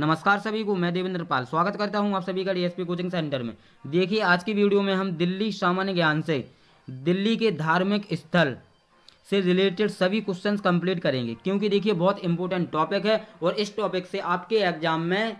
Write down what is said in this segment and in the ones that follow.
नमस्कार सभी को मैं देवेंद्र पाल स्वागत करता हूं आप सभी का डीएसपी कोचिंग सेंटर में देखिए आज की वीडियो में हम दिल्ली सामान्य ज्ञान से दिल्ली के धार्मिक स्थल से रिलेटेड सभी क्वेश्चन कंप्लीट करेंगे क्योंकि देखिए बहुत इंपॉर्टेंट टॉपिक है और इस टॉपिक से आपके एग्जाम में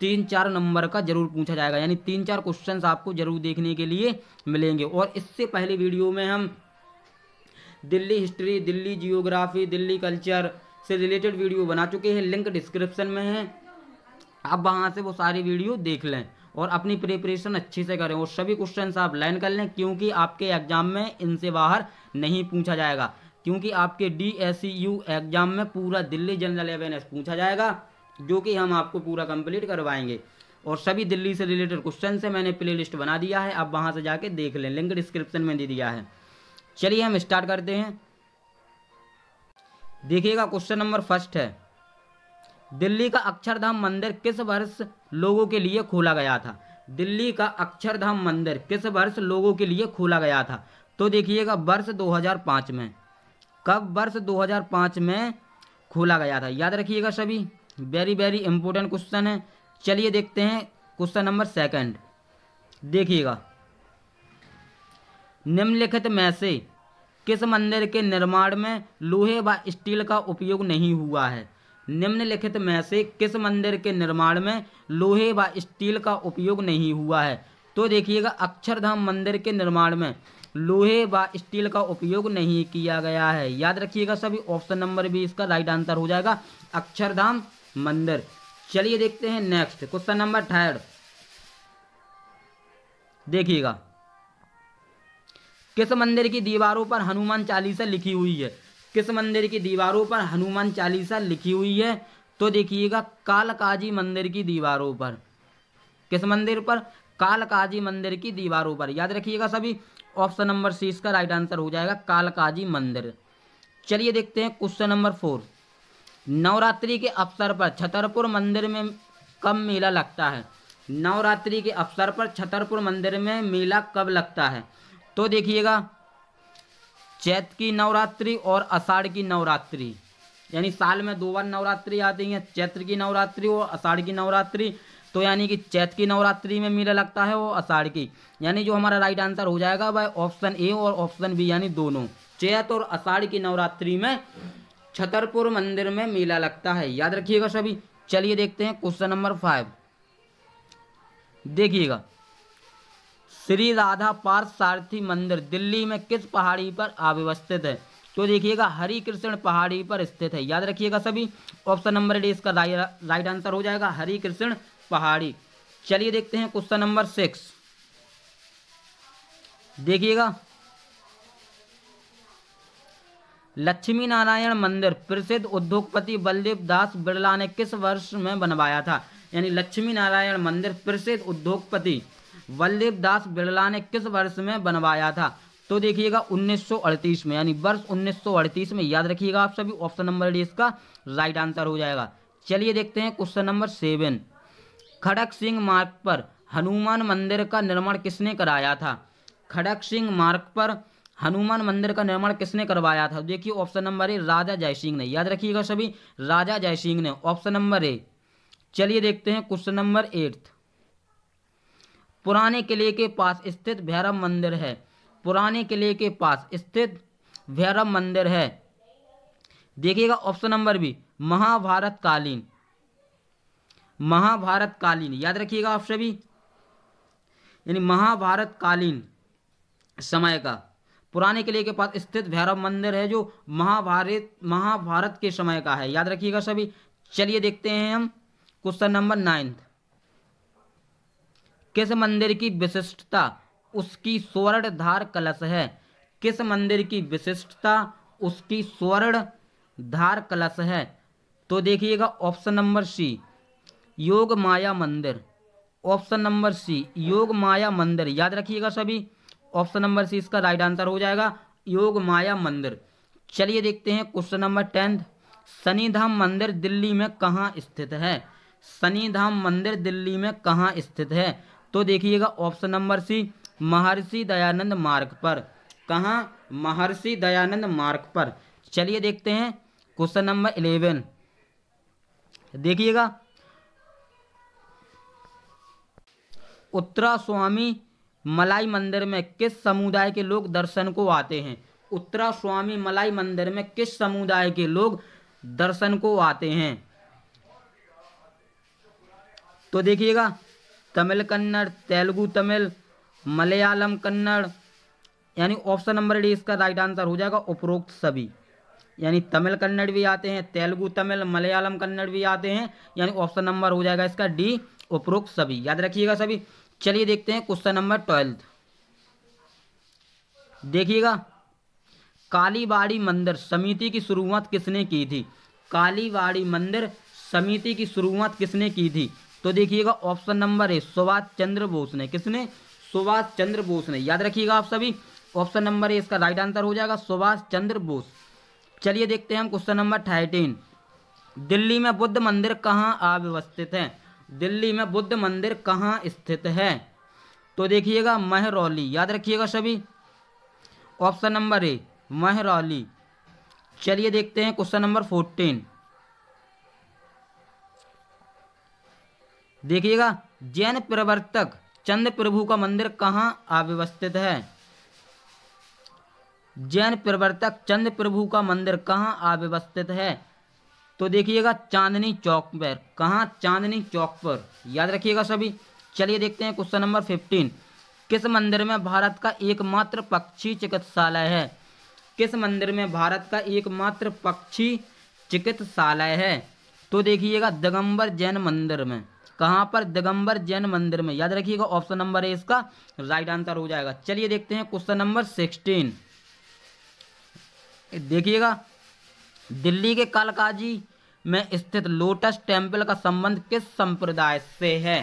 तीन चार नंबर का जरूर पूछा जाएगा यानी तीन चार क्वेश्चन आपको जरूर देखने के लिए मिलेंगे और इससे पहले वीडियो में हम Delhi history Delhi geography Delhi culture से रिलेटेड वीडियो बना चुके हैं लिंक डिस्क्रिप्शन में है आप वहाँ से वो सारी वीडियो देख लें और अपनी प्रिपरेशन अच्छे से करें और सभी क्वेश्चन आप लर्न कर लें क्योंकि आपके एग्जाम में इनसे बाहर नहीं पूछा जाएगा क्योंकि आपके डी एग्जाम e में पूरा दिल्ली जनरल अवेयरनेस पूछा जाएगा जो कि हम आपको पूरा कंप्लीट करवाएंगे और सभी दिल्ली से रिलेटेड क्वेश्चन से मैंने प्ले लिस्ट बना दिया है आप वहाँ से जाके देख लें लिंक डिस्क्रिप्शन में दे दिया है चलिए हम स्टार्ट करते हैं देखिएगा क्वेश्चन नंबर फर्स्ट है दिल्ली का अक्षरधाम मंदिर किस वर्ष लोगों के लिए खोला गया था दिल्ली का अक्षरधाम मंदिर किस वर्ष लोगों के लिए खोला गया था तो देखिएगा वर्ष 2005 में कब वर्ष 2005 में खोला गया था याद रखिएगा सभी वेरी वेरी इंपॉर्टेंट क्वेश्चन है चलिए देखते हैं क्वेश्चन नंबर सेकंड देखिएगा निम्नलिखित में से किस मंदिर के निर्माण में लोहे व स्टील का उपयोग नहीं हुआ है निम्नलिखित में से किस मंदिर के निर्माण में लोहे व स्टील का उपयोग नहीं हुआ है तो देखिएगा अक्षरधाम मंदिर के निर्माण में लोहे व स्टील का उपयोग नहीं किया गया है याद रखिएगा सभी ऑप्शन नंबर भी इसका राइट आंसर हो जाएगा अक्षरधाम मंदिर चलिए देखते हैं नेक्स्ट क्वेश्चन नंबर थर्ड देखिएगा किस मंदिर की दीवारों पर हनुमान चालीसा लिखी हुई है किस मंदिर की दीवारों पर हनुमान चालीसा लिखी हुई है तो देखिएगा कालकाजी मंदिर की दीवारों पर किस मंदिर पर कालकाजी मंदिर की दीवारों पर याद रखिएगा सभी ऑप्शन नंबर सी इसका राइट आंसर हो जाएगा कालकाजी मंदिर चलिए देखते हैं क्वेश्चन नंबर फोर नवरात्रि के अवसर पर छतरपुर मंदिर में कब मेला लगता है नवरात्रि के अवसर पर छतरपुर मंदिर में मेला कब लगता है तो देखिएगा चैत की नवरात्रि और अषाढ़ की नवरात्रि यानी साल में दो बार नवरात्रि आती है चैत्र की नवरात्रि और अषाढ़ की नवरात्रि तो यानी कि चैत की नवरात्रि में मेला लगता है वो अषाढ़ की यानी जो हमारा राइट आंसर हो जाएगा वह ऑप्शन ए और ऑप्शन बी यानी दोनों चैत और अषाढ़ की नवरात्रि में छतरपुर मंदिर में मेला लगता है याद रखिएगा सभी चलिए देखते हैं क्वेश्चन नंबर फाइव देखिएगा श्री राधा पार्थ सारथी मंदिर दिल्ली में किस पहाड़ी पर अव्यवस्थित है तो देखिएगा हरी कृष्ण पहाड़ी पर स्थित है याद रखिएगा सभी ऑप्शन नंबर डी इसका राइट आंसर हो जाएगा हरी कृष्ण पहाड़ी चलिए देखते हैं क्वेश्चन नंबर सिक्स देखिएगा लक्ष्मी नारायण मंदिर प्रसिद्ध उद्योगपति बलदेव दास बिरला ने किस वर्ष में बनवाया था यानी लक्ष्मी नारायण मंदिर प्रसिद्ध उद्योगपति वल्लभ दास बिरला ने किस वर्ष में बनवाया था तो देखिएगा 1938 में यानी वर्ष 1938 में याद रखिएगा आप सभी ऑप्शन नंबर डी इसका राइट आंसर हो जाएगा चलिए देखते हैं question number seven Kharak Singh Marg पर हनुमान मंदिर का निर्माण किसने कराया था खड़क सिंह मार्ग पर हनुमान मंदिर का निर्माण किसने करवाया था देखिए option number A Raja Jaisingh ने याद रखिएगा सभी राजा जयसिंह ने ऑप्शन नंबर ए चलिए देखते हैं क्वेश्चन नंबर एट्थ पुराने किले के पास स्थित भैरव मंदिर है पुराने किले के पास स्थित भैरव मंदिर है देखिएगा ऑप्शन नंबर बी महाभारत कालीन महाभारत कालीन याद रखिएगा आप सभी यानी महाभारत कालीन समय का पुराने किले के पास स्थित भैरव मंदिर है जो महाभारत महाभारत के समय का है याद रखिएगा सभी चलिए देखते हैं हम क्वेश्चन नंबर नाइन्थ किस मंदिर की विशिष्टता उसकी स्वर्ण धार कलश है किस मंदिर की विशिष्टता उसकी स्वर्ण धार कलश है तो देखिएगा ऑप्शन नंबर सी योग माया मंदिर ऑप्शन नंबर सी योग माया मंदिर याद रखिएगा सभी ऑप्शन नंबर सी इसका राइट आंसर हो जाएगा योग माया मंदिर चलिए देखते हैं क्वेश्चन नंबर टेंथ शनिधाम मंदिर दिल्ली में कहाँ स्थित है शनिधाम मंदिर दिल्ली में कहाँ स्थित है तो देखिएगा ऑप्शन नंबर सी महर्षि दयानंद मार्ग पर कहा महर्षि दयानंद मार्ग पर चलिए देखते हैं क्वेश्चन नंबर इलेवन देखिएगा उत्तरा स्वामी मलाई मंदिर में किस समुदाय के लोग दर्शन को आते हैं उत्तरा स्वामी मलाई मंदिर में किस समुदाय के लोग दर्शन को आते हैं तो देखिएगा तमिल कन्नड़ तेलुगु तमिल मलयालम कन्नड़ यानी ऑप्शन नंबर डी इसका राइट आंसर हो जाएगा उपरोक्त सभी यानी तमिल कन्नड़ भी आते हैं तेलुगु तमिल मलयालम कन्नड़ भी आते हैं यानी ऑप्शन नंबर हो जाएगा इसका डी उपरोक्त सभी याद रखिएगा सभी चलिए देखते हैं क्वेश्चन नंबर ट्वेल्थ देखिएगा कालीबाड़ी मंदिर समिति की शुरुआत किसने की थी कालीबाड़ी मंदिर समिति की शुरुआत किसने की थी तो देखिएगा option number A Subhash Chandra Bose ने किसने सुभाष चंद्र बोस ने याद रखिएगा आप सभी ऑप्शन नंबर ए इसका राइट आंसर हो जाएगा सुभाष चंद्र बोस चलिए देखते हैं हम क्वेश्चन नंबर थर्टीन दिल्ली में बुद्ध मंदिर कहाँ अव्यवस्थित है दिल्ली में बुद्ध मंदिर कहाँ स्थित है तो देखिएगा महरौली याद रखिएगा सभी ऑप्शन नंबर ए महरौली चलिए देखते हैं क्वेश्चन नंबर फोर्टीन देखिएगा जैन प्रवर्तक चंद प्रभु का मंदिर कहाँ अव्यवस्थित है जैन प्रवर्तक चंद्र प्रभु का मंदिर कहाँ अव्यवस्थित है तो देखिएगा चांदनी चौक पर कहाँ चांदनी चौक पर याद रखिएगा सभी चलिए देखते हैं क्वेश्चन नंबर फिफ्टीन किस मंदिर में भारत का एकमात्र पक्षी चिकित्सालय है किस मंदिर में भारत का एकमात्र पक्षी चिकित्सालय है तो देखिएगा दिगंबर जैन मंदिर में कहां पर दिगंबर जैन मंदिर में याद रखिएगा ऑप्शन नंबर ए इसका राइट आंसर हो जाएगा चलिए देखते हैं क्वेश्चन नंबर सिक्सटीन देखिएगा दिल्ली के कालकाजी में स्थित लोटस टेम्पल का संबंध किस संप्रदाय से है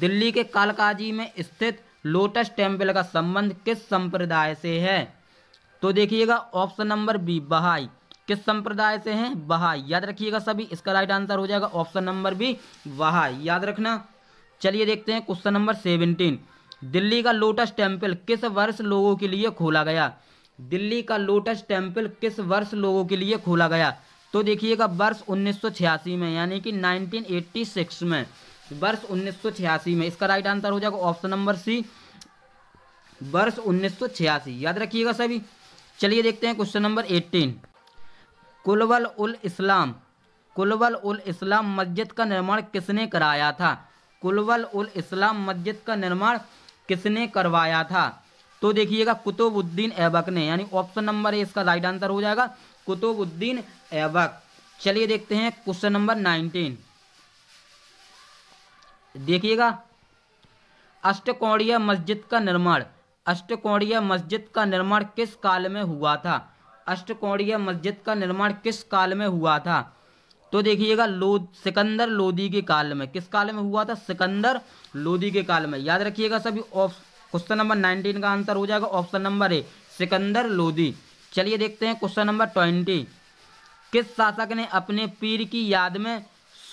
दिल्ली के कालकाजी में स्थित लोटस टेम्पल का संबंध किस संप्रदाय से है तो देखिएगा ऑप्शन नंबर बी बहाई किस संप्रदाय से हैं वहा याद रखिएगा सभी इसका राइट आंसर हो जाएगा ऑप्शन नंबर बी वहा याद रखना चलिए देखते हैं क्वेश्चन नंबर सेवनटीन दिल्ली का लोटस टेम्पल किस वर्ष लोगों के लिए खोला गया दिल्ली का लोटस टेम्पल किस वर्ष लोगों के लिए खोला गया तो देखिएगा वर्ष उन्नीस में यानी कि 1986 में वर्ष उन्नीस में इसका राइट आंसर हो जाएगा ऑप्शन नंबर सी वर्ष उन्नीस याद रखिएगा सभी चलिए देखते हैं क्वेश्चन नंबर 18 कुलवल उल इस्लाम कुलवल उल इस्लाम मस्जिद का निर्माण किसने कराया था कुलवल उल इस्लाम मस्जिद का निर्माण किसने करवाया था तो देखिएगा कुतुबुद्दीन ऐबक ने यानी ऑप्शन नंबर इसका राइट आंसर हो जाएगा कुतुबुद्दीन ऐबक चलिए देखते हैं क्वेश्चन नंबर नाइनटीन देखिएगा अष्टकोणीय मस्जिद का निर्माण अष्टकोणीय मस्जिद का निर्माण किस काल में हुआ था अष्टकोणीय मस्जिद का निर्माण किस काल में हुआ था तो देखिएगा लो सिकंदर लोदी के काल में किस काल में हुआ था सिकंदर लोदी के काल में याद रखिएगा सभी क्वेश्चन नंबर नाइनटीन का आंसर हो जाएगा option number A Sikandar Lodi चलिए देखते हैं क्वेश्चन नंबर ट्वेंटी किस शासक ने अपने पीर की याद में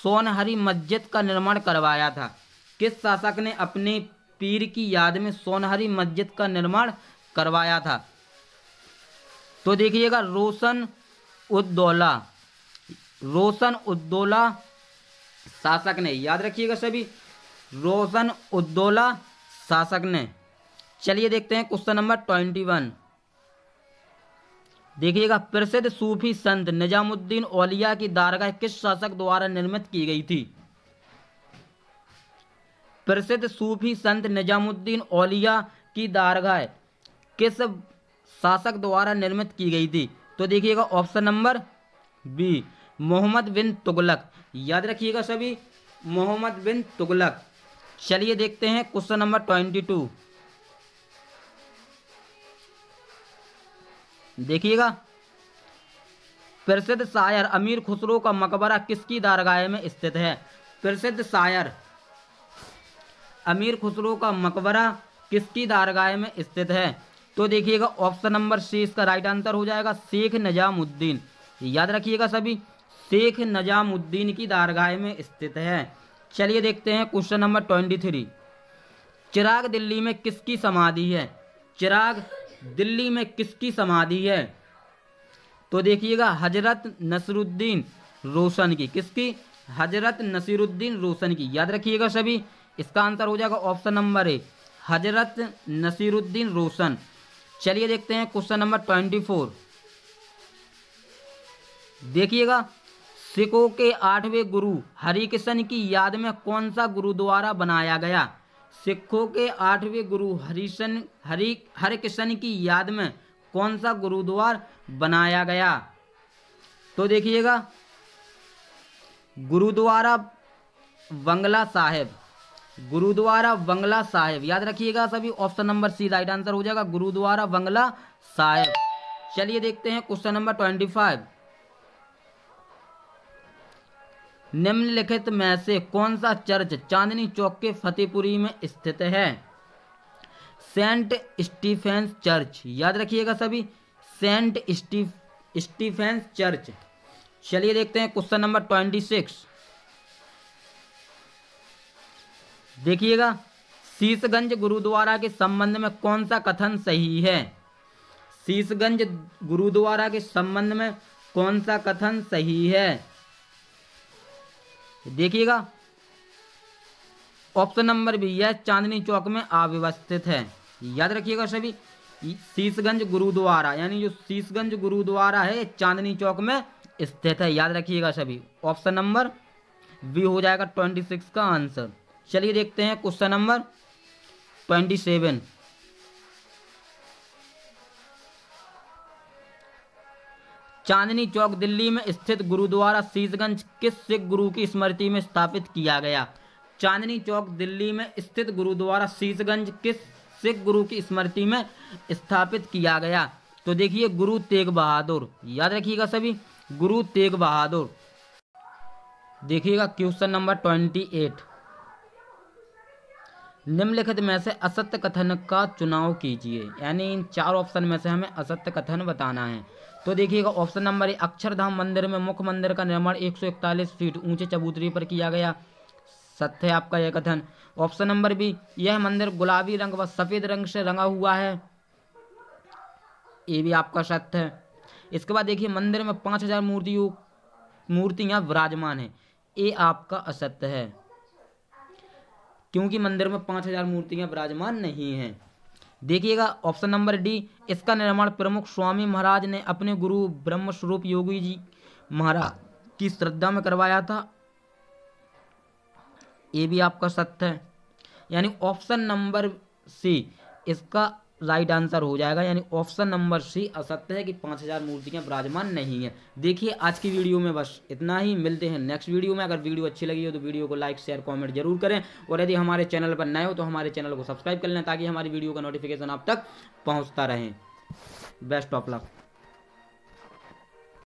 सोनहरी मस्जिद का निर्माण करवाया था किस शासक ने अपने पीर की याद में सोनहरी मस्जिद का निर्माण करवाया था तो देखिएगा रोशन उद्दौला रोशन उद्दौला शासक ने याद रखिएगा सभी रोशन उद्दौला शासक ने चलिए देखते हैं क्वेश्चन नंबर ट्वेंटी वन देखिएगा प्रसिद्ध सूफी संत निजामुद्दीन औलिया की दारगाह किस शासक द्वारा निर्मित की गई थी प्रसिद्ध सूफी संत निजामुद्दीन औलिया की दारगाह किस शासक द्वारा निर्मित की गई थी तो देखिएगा option number B Mohammad bin Tughlaq याद रखिएगा सभी मोहम्मद बिन तुगलक चलिए देखते हैं क्वेश्चन नंबर ट्वेंटी टू देखिएगा प्रसिद्ध शायर अमीर खुसरो का मकबरा किसकी दारगाह में स्थित है प्रसिद्ध शायर अमीर खुसरो का मकबरा किसकी दारगाह में स्थित है तो देखिएगा ऑप्शन नंबर सी इसका राइट आंसर हो जाएगा शेख नजामुद्दीन याद रखिएगा सभी शेख नजामुद्दीन की दारगाह में स्थित है चलिए देखते हैं question number twenty three Chirag Delhi में किसकी समाधि है चिराग दिल्ली में किसकी समाधि है तो देखिएगा हजरत नसरुद्दीन रोशन की किसकी हजरत नसीरुद्दीन रोशन की याद रखिएगा सभी इसका आंसर हो जाएगा ऑप्शन नंबर ए हजरत नसीरुद्दीन रोशन चलिए देखते हैं क्वेश्चन नंबर ट्वेंटी फोर देखिएगा सिखों के आठवें गुरु हरिकृष्ण की याद में कौन सा गुरुद्वारा बनाया गया सिखों के आठवें गुरु हरिशन हरि हरिकृष्ण की याद में कौन सा गुरुद्वार बनाया गया तो देखिएगा गुरुद्वारा बंगला साहेब गुरुद्वारा बंगला साहेब याद रखिएगा सभी option number C right answer हो जाएगा गुरुद्वारा बंगला साहेब चलिए देखते हैं क्वेश्चन नंबर ट्वेंटी फाइव निम्नलिखित में से कौन सा चर्च चांदनी चौक के फतेहपुरी में स्थित है सेंट स्टीफेंस चर्च याद रखिएगा सभी सेंट स्टीफ स्टीफेंस चर्च चलिए देखते हैं क्वेश्चन नंबर ट्वेंटी सिक्स देखिएगा शीशगंज गुरुद्वारा के संबंध में कौन सा कथन सही है शीशगंज गुरुद्वारा के संबंध में कौन सा कथन सही है देखिएगा ऑप्शन नंबर बी यह चांदनी चौक में अव्यवस्थित है याद रखिएगा सभी शीशगंज गुरुद्वारा यानी जो शीशगंज गुरुद्वारा है चांदनी चौक में स्थित है याद रखिएगा सभी ऑप्शन नंबर बी हो जाएगा ट्वेंटी सिक्स का आंसर चलिए देखते हैं question number twenty seven Chandni Chowk Delhi में स्थित गुरुद्वारा शीशगंज किस सिख गुरु की स्मृति में स्थापित किया गया चांदनी चौक दिल्ली में स्थित गुरुद्वारा शीशगंज किस सिख गुरु की स्मृति में स्थापित किया गया तो देखिए गुरु तेग बहादुर याद रखिएगा सभी गुरु तेग बहादुर देखिएगा क्वेश्चन नंबर ट्वेंटी एट निम्नलिखित में से असत्य कथन का चुनाव कीजिए यानी इन चार ऑप्शन में से हमें असत्य कथन बताना है तो देखिएगा ऑप्शन नंबर ए अक्षरधाम मंदिर में मुख्य मंदिर का निर्माण 141 फीट ऊंचे चबूतरी पर किया गया सत्य है आपका यह कथन ऑप्शन नंबर बी यह मंदिर गुलाबी रंग व सफ़ेद रंग से रंगा हुआ है ये भी आपका सत्य है इसके बाद देखिए मंदिर में पाँच हज़ार मूर्तियों मूर्तियाँ विराजमान है ये आपका असत्य है क्योंकि मंदिर में पाँच हजार मूर्तियाँ विराजमान नहीं हैं देखिएगा ऑप्शन नंबर डी इसका निर्माण प्रमुख स्वामी महाराज ने अपने गुरु ब्रह्मस्वरूप योगी जी महाराज की श्रद्धा में करवाया था ये भी आपका सत्य है यानी ऑप्शन नंबर सी इसका राइट आंसर हो जाएगा यानी ऑप्शन नंबर सी असत्य है कि पाँच हज़ार मूर्तियाँ विराजमान नहीं है देखिए आज की वीडियो में बस इतना ही मिलते हैं नेक्स्ट वीडियो में अगर वीडियो अच्छी लगी हो तो वीडियो को लाइक शेयर कॉमेंट जरूर करें और यदि हमारे चैनल पर नए हो तो हमारे चैनल को सब्सक्राइब कर लें ताकि हमारी वीडियो का नोटिफिकेशन आप तक पहुँचता रहें बेस्ट ऑफ लक